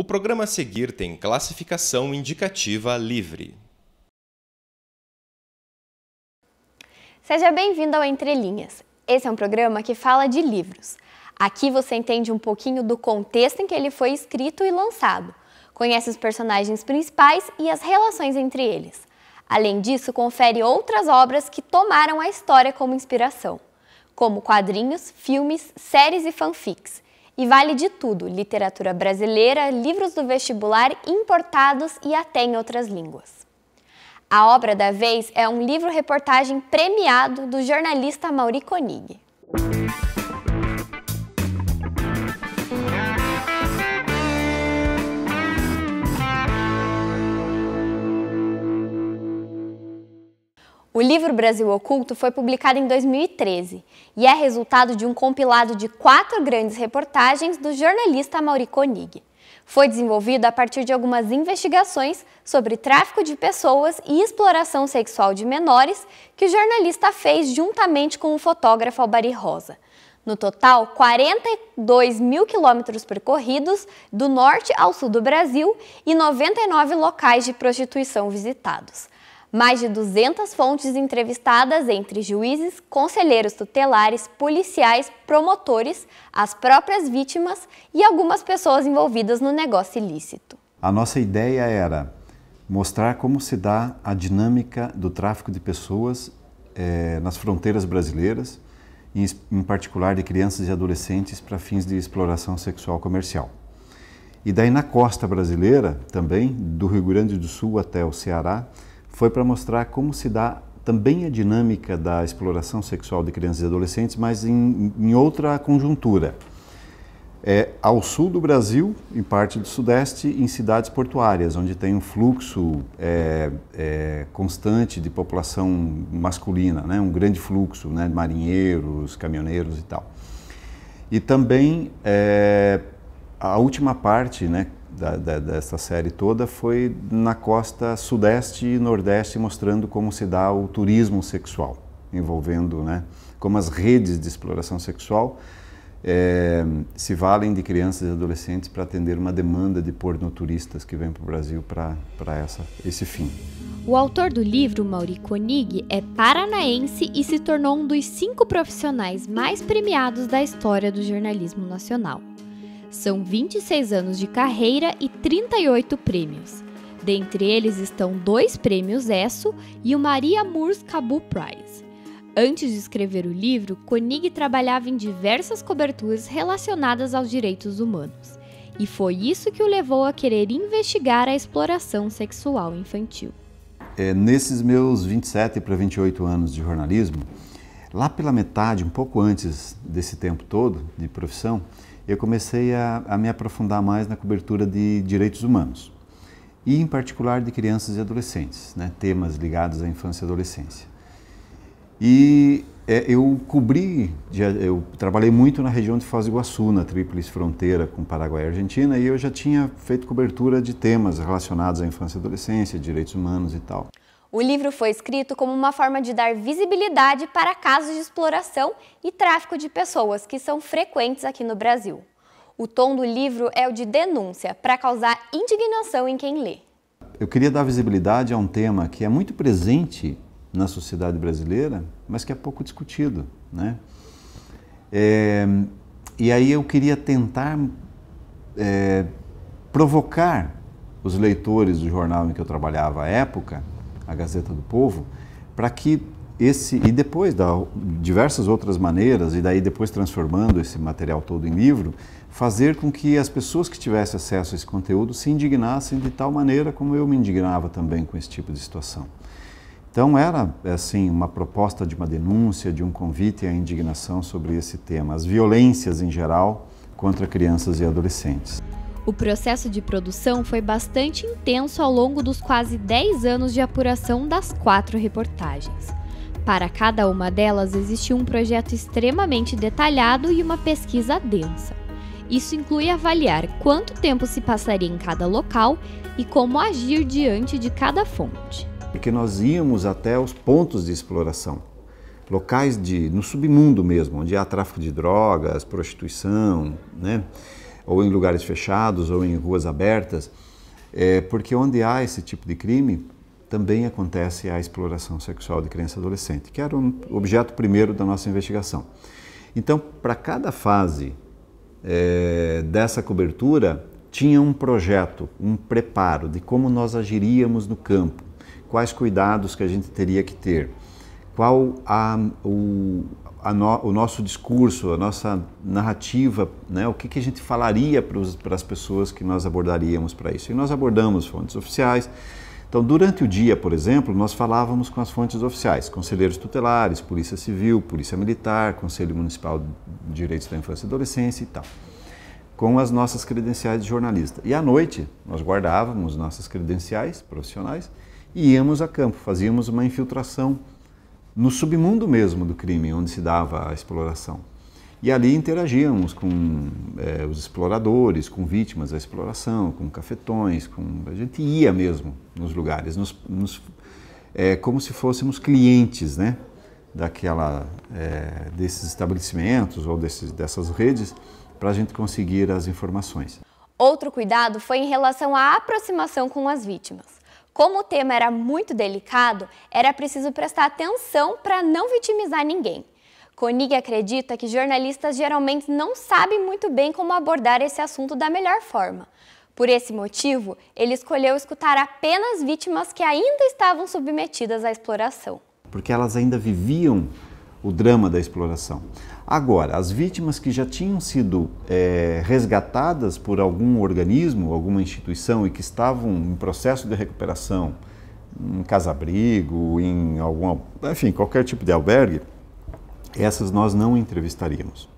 O programa a seguir tem classificação indicativa livre. Seja bem-vindo ao Entre Linhas. Esse é um programa que fala de livros. Aqui você entende um pouquinho do contexto em que ele foi escrito e lançado, conhece os personagens principais e as relações entre eles. Além disso, confere outras obras que tomaram a história como inspiração, como quadrinhos, filmes, séries e fanfics. E vale de tudo: literatura brasileira, livros do vestibular importados e até em outras línguas. A obra da vez é um livro-reportagem premiado do jornalista Mauri Konig. O livro Brasil Oculto foi publicado em 2013 e é resultado de um compilado de quatro grandes reportagens do jornalista Mauri Koenig. Foi desenvolvido a partir de algumas investigações sobre tráfico de pessoas e exploração sexual de menores que o jornalista fez juntamente com o fotógrafo Albari Rosa. No total, 42 mil quilômetros percorridos do norte ao sul do Brasil e 99 locais de prostituição visitados. Mais de 200 fontes entrevistadas entre juízes, conselheiros tutelares, policiais, promotores, as próprias vítimas e algumas pessoas envolvidas no negócio ilícito. A nossa ideia era mostrar como se dá a dinâmica do tráfico de pessoas eh, nas fronteiras brasileiras, em, em particular de crianças e adolescentes para fins de exploração sexual comercial. E daí na costa brasileira também, do Rio Grande do Sul até o Ceará, foi para mostrar como se dá também a dinâmica da exploração sexual de crianças e adolescentes, mas em, em outra conjuntura. É, ao sul do Brasil, em parte do Sudeste, em cidades portuárias, onde tem um fluxo é, é, constante de população masculina, né? um grande fluxo né? de marinheiros, caminhoneiros e tal. E também é, a última parte, né? da, da, série toda foi na costa sudeste e nordeste, mostrando como se dá o turismo sexual, envolvendo né, como as redes de exploração sexual é, se valem de crianças e adolescentes para atender uma demanda de pornoturistas que vêm para o Brasil para esse fim. O autor do livro, Mauri Koenig, é paranaense e se tornou um dos cinco profissionais mais premiados da história do jornalismo nacional. São 26 anos de carreira e 38 prêmios. Dentre eles estão dois prêmios ESSO e o Maria murs Cabu Prize. Antes de escrever o livro, Koenig trabalhava em diversas coberturas relacionadas aos direitos humanos, e foi isso que o levou a querer investigar a exploração sexual infantil. É, nesses meus 27 para 28 anos de jornalismo, lá pela metade, um pouco antes desse tempo todo de profissão, eu comecei a, a me aprofundar mais na cobertura de direitos humanos e em particular de crianças e adolescentes, né? temas ligados à infância e adolescência. E é, eu cobri, já, eu trabalhei muito na região de Foz do Iguaçu, na tríplice fronteira com Paraguai e Argentina, e eu já tinha feito cobertura de temas relacionados à infância e adolescência, direitos humanos e tal. O livro foi escrito como uma forma de dar visibilidade para casos de exploração e tráfico de pessoas que são frequentes aqui no Brasil. O tom do livro é o de denúncia, para causar indignação em quem lê. Eu queria dar visibilidade a um tema que é muito presente na sociedade brasileira, mas que é pouco discutido. Né? É, e aí eu queria tentar é, provocar os leitores do jornal em que eu trabalhava à época a Gazeta do Povo, para que esse e depois de diversas outras maneiras e daí depois transformando esse material todo em livro, fazer com que as pessoas que tivessem acesso a esse conteúdo se indignassem de tal maneira como eu me indignava também com esse tipo de situação. Então era assim uma proposta de uma denúncia, de um convite à indignação sobre esse tema, as violências em geral contra crianças e adolescentes. O processo de produção foi bastante intenso ao longo dos quase 10 anos de apuração das quatro reportagens. Para cada uma delas existiu um projeto extremamente detalhado e uma pesquisa densa. Isso inclui avaliar quanto tempo se passaria em cada local e como agir diante de cada fonte. Porque nós íamos até os pontos de exploração, locais de no submundo mesmo, onde há tráfico de drogas, prostituição, né? ou em lugares fechados, ou em ruas abertas, é, porque onde há esse tipo de crime, também acontece a exploração sexual de criança e adolescente, que era o um objeto primeiro da nossa investigação. Então, para cada fase é, dessa cobertura, tinha um projeto, um preparo de como nós agiríamos no campo, quais cuidados que a gente teria que ter qual a, o, a no, o nosso discurso, a nossa narrativa, né? o que, que a gente falaria para as pessoas que nós abordaríamos para isso. E nós abordamos fontes oficiais. Então, durante o dia, por exemplo, nós falávamos com as fontes oficiais, conselheiros tutelares, Polícia Civil, Polícia Militar, Conselho Municipal de Direitos da Infância e Adolescência e tal, com as nossas credenciais de jornalista. E à noite, nós guardávamos nossas credenciais profissionais e íamos a campo, fazíamos uma infiltração no submundo mesmo do crime, onde se dava a exploração. E ali interagíamos com é, os exploradores, com vítimas da exploração, com cafetões, com... a gente ia mesmo nos lugares, nos, nos, é, como se fôssemos clientes né, daquela, é, desses estabelecimentos ou desses, dessas redes para a gente conseguir as informações. Outro cuidado foi em relação à aproximação com as vítimas. Como o tema era muito delicado, era preciso prestar atenção para não vitimizar ninguém. Koenig acredita que jornalistas geralmente não sabem muito bem como abordar esse assunto da melhor forma. Por esse motivo, ele escolheu escutar apenas vítimas que ainda estavam submetidas à exploração. Porque elas ainda viviam o drama da exploração. Agora, as vítimas que já tinham sido é, resgatadas por algum organismo, alguma instituição e que estavam em processo de recuperação, em casa-abrigo, em algum, enfim, qualquer tipo de albergue, essas nós não entrevistaríamos.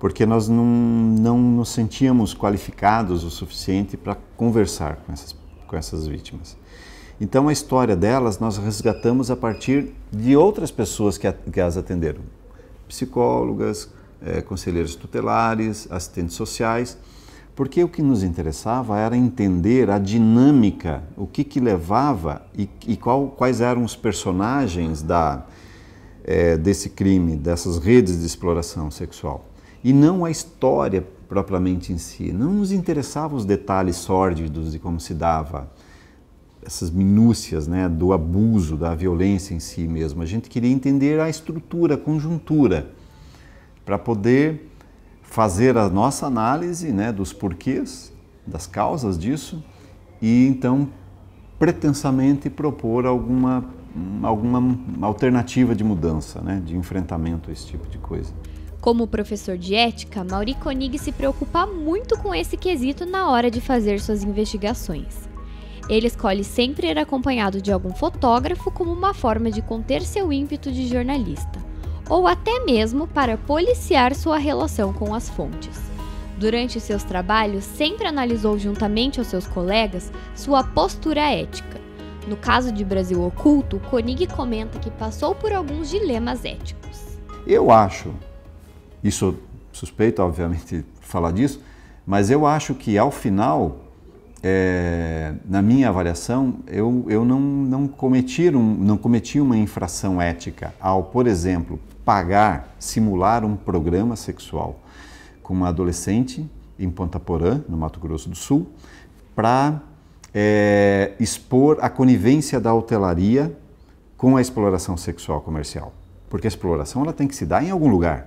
Porque nós não, não nos sentíamos qualificados o suficiente para conversar com essas, com essas vítimas. Então, a história delas nós resgatamos a partir de outras pessoas que, a, que as atenderam psicólogas, é, conselheiros tutelares, assistentes sociais, porque o que nos interessava era entender a dinâmica, o que, que levava e, e qual, quais eram os personagens da, é, desse crime, dessas redes de exploração sexual. E não a história propriamente em si. Não nos interessavam os detalhes sórdidos de como se dava essas minúcias né, do abuso, da violência em si mesmo. A gente queria entender a estrutura, a conjuntura, para poder fazer a nossa análise né, dos porquês, das causas disso e então pretensamente propor alguma, alguma alternativa de mudança, né, de enfrentamento a esse tipo de coisa. Como professor de ética, Mauri Koenig se preocupa muito com esse quesito na hora de fazer suas investigações. Ele escolhe sempre ir acompanhado de algum fotógrafo como uma forma de conter seu ímpeto de jornalista, ou até mesmo para policiar sua relação com as fontes. Durante seus trabalhos, sempre analisou juntamente aos seus colegas sua postura ética. No caso de Brasil Oculto, Koenig comenta que passou por alguns dilemas éticos. Eu acho, isso suspeito, obviamente, falar disso, mas eu acho que ao final é, na minha avaliação, eu, eu não, não, cometi um, não cometi uma infração ética ao, por exemplo, pagar, simular um programa sexual com uma adolescente em Ponta Porã, no Mato Grosso do Sul, para é, expor a conivência da hotelaria com a exploração sexual comercial. Porque a exploração ela tem que se dar em algum lugar.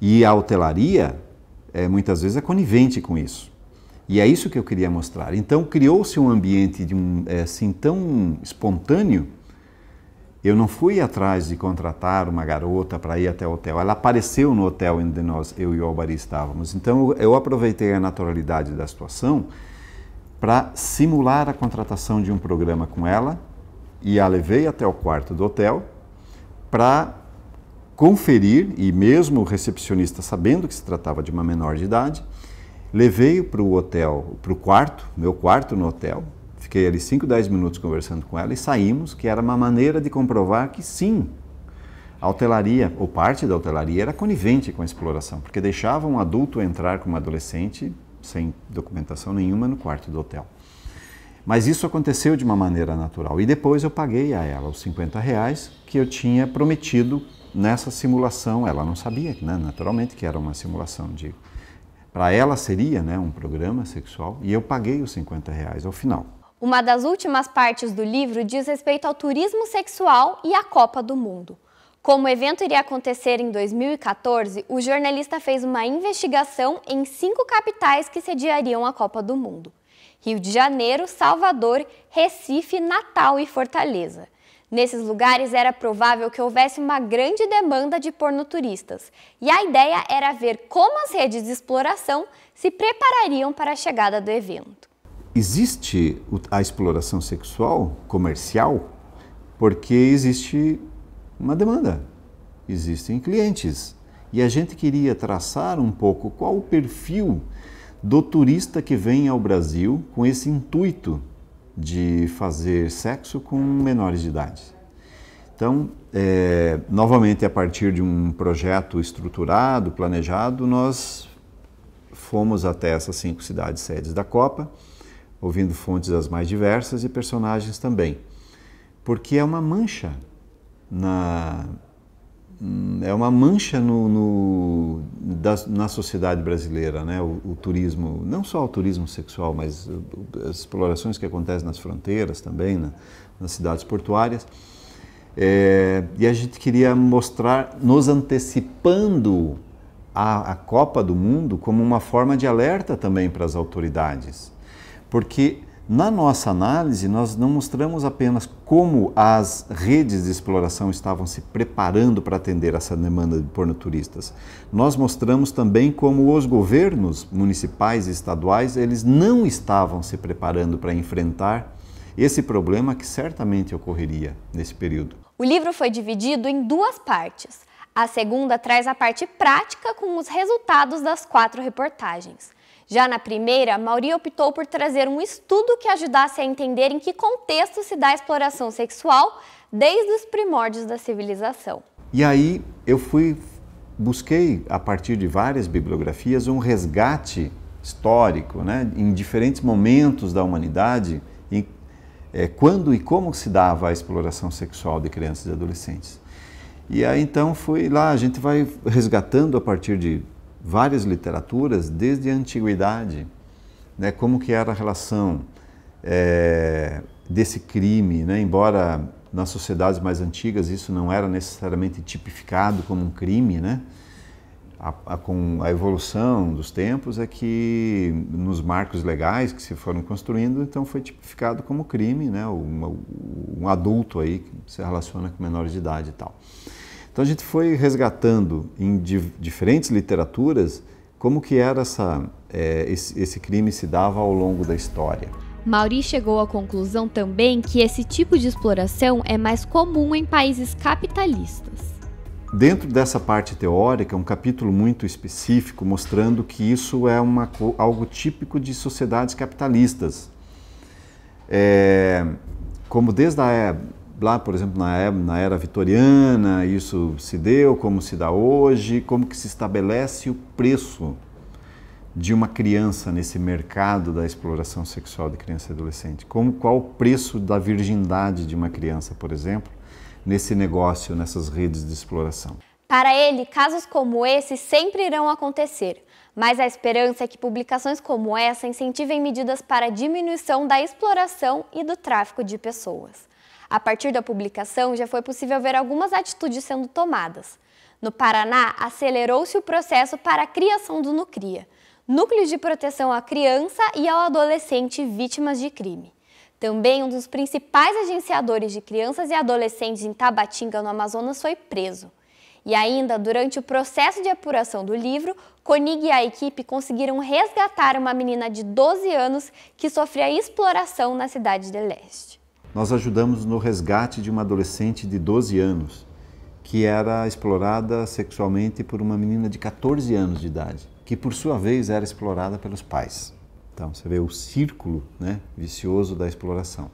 E a hotelaria, é, muitas vezes, é conivente com isso. E é isso que eu queria mostrar. Então criou-se um ambiente de um, é, assim tão espontâneo. Eu não fui atrás de contratar uma garota para ir até o hotel. Ela apareceu no hotel onde nós, eu e o Albari estávamos. Então eu aproveitei a naturalidade da situação para simular a contratação de um programa com ela e a levei até o quarto do hotel para conferir, e mesmo o recepcionista sabendo que se tratava de uma menor de idade, Levei-o para o hotel, para o quarto, meu quarto no hotel. Fiquei ali 5, 10 minutos conversando com ela e saímos, que era uma maneira de comprovar que sim, a hotelaria, ou parte da hotelaria, era conivente com a exploração, porque deixava um adulto entrar com uma adolescente sem documentação nenhuma no quarto do hotel. Mas isso aconteceu de uma maneira natural. E depois eu paguei a ela os 50 reais que eu tinha prometido nessa simulação. Ela não sabia, né, naturalmente, que era uma simulação de para ela seria né, um programa sexual e eu paguei os 50 reais ao final. Uma das últimas partes do livro diz respeito ao turismo sexual e à Copa do Mundo. Como o evento iria acontecer em 2014, o jornalista fez uma investigação em cinco capitais que sediariam a Copa do Mundo: Rio de Janeiro, Salvador, Recife, Natal e Fortaleza. Nesses lugares era provável que houvesse uma grande demanda de pornoturistas, e a ideia era ver como as redes de exploração se preparariam para a chegada do evento. Existe a exploração sexual comercial porque existe uma demanda, existem clientes. E a gente queria traçar um pouco qual o perfil do turista que vem ao Brasil com esse intuito de fazer sexo com menores de idade. Então, é, novamente, a partir de um projeto estruturado, planejado, nós fomos até essas cinco cidades sedes da Copa, ouvindo fontes as mais diversas e personagens também, porque é uma mancha na, Hum, é uma mancha no, no, da, na sociedade brasileira, né? O, o, turismo, não só o turismo sexual, mas uh, uh, as explorações que acontecem nas fronteiras também, né? nas cidades portuárias. É, e a gente queria mostrar, nos antecipando a, a Copa do Mundo, como uma forma de alerta também para as autoridades. Porque na nossa análise, nós não mostramos apenas como as redes de exploração estavam se preparando para atender essa demanda de pornoturistas. Nós mostramos também como os governos municipais e estaduais, eles não estavam se preparando para enfrentar esse problema que certamente ocorreria nesse período. O livro foi dividido em duas partes. A segunda traz a parte prática com os resultados das quatro reportagens. Já na primeira, Mauri optou por trazer um estudo que ajudasse a entender em que contexto se dá a exploração sexual desde os primórdios da civilização. E aí eu fui busquei a partir de várias bibliografias um resgate histórico, né, em diferentes momentos da humanidade, e é, quando e como se dava a exploração sexual de crianças e adolescentes. E aí então fui lá, a gente vai resgatando a partir de várias literaturas desde a antiguidade, né, como que era a relação é, desse crime, né, embora nas sociedades mais antigas isso não era necessariamente tipificado como um crime, né, a, a, com a evolução dos tempos é que nos marcos legais que se foram construindo, então foi tipificado como crime, né, um, um adulto aí que se relaciona com menores de idade e tal. Então a gente foi resgatando em diferentes literaturas como que era essa, é, esse, esse crime se dava ao longo da história. Mauri chegou à conclusão também que esse tipo de exploração é mais comum em países capitalistas. Dentro dessa parte teórica, um capítulo muito específico mostrando que isso é uma, algo típico de sociedades capitalistas. É, como desde a lá, por exemplo, na era, na era vitoriana, isso se deu, como se dá hoje, como que se estabelece o preço de uma criança nesse mercado da exploração sexual de criança e adolescente? Como, qual o preço da virgindade de uma criança, por exemplo, nesse negócio, nessas redes de exploração? Para ele, casos como esse sempre irão acontecer, mas a esperança é que publicações como essa incentivem medidas para a diminuição da exploração e do tráfico de pessoas. A partir da publicação, já foi possível ver algumas atitudes sendo tomadas. No Paraná, acelerou-se o processo para a criação do NUCRIA, Núcleo de Proteção à Criança e ao Adolescente Vítimas de Crime. Também um dos principais agenciadores de crianças e adolescentes em Tabatinga, no Amazonas, foi preso. E ainda, durante o processo de apuração do livro, Koenig e a equipe conseguiram resgatar uma menina de 12 anos que sofria exploração na cidade de Leste. Nós ajudamos no resgate de uma adolescente de 12 anos que era explorada sexualmente por uma menina de 14 anos de idade, que por sua vez era explorada pelos pais. Então você vê o círculo né, vicioso da exploração.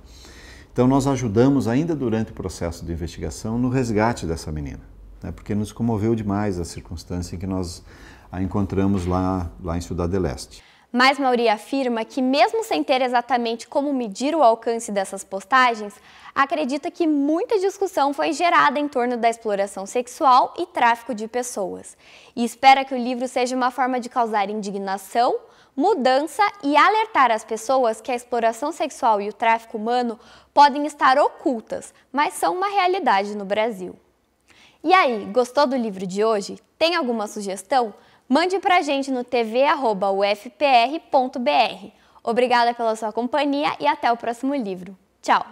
Então nós ajudamos ainda durante o processo de investigação no resgate dessa menina, né, porque nos comoveu demais a circunstância em que nós a encontramos lá, lá em Cidade Leste. Mas Mauri afirma que, mesmo sem ter exatamente como medir o alcance dessas postagens, acredita que muita discussão foi gerada em torno da exploração sexual e tráfico de pessoas. E espera que o livro seja uma forma de causar indignação, mudança e alertar as pessoas que a exploração sexual e o tráfico humano podem estar ocultas, mas são uma realidade no Brasil. E aí, gostou do livro de hoje? Tem alguma sugestão? Mande pra gente no tv.ufpr.br. Obrigada pela sua companhia e até o próximo livro. Tchau!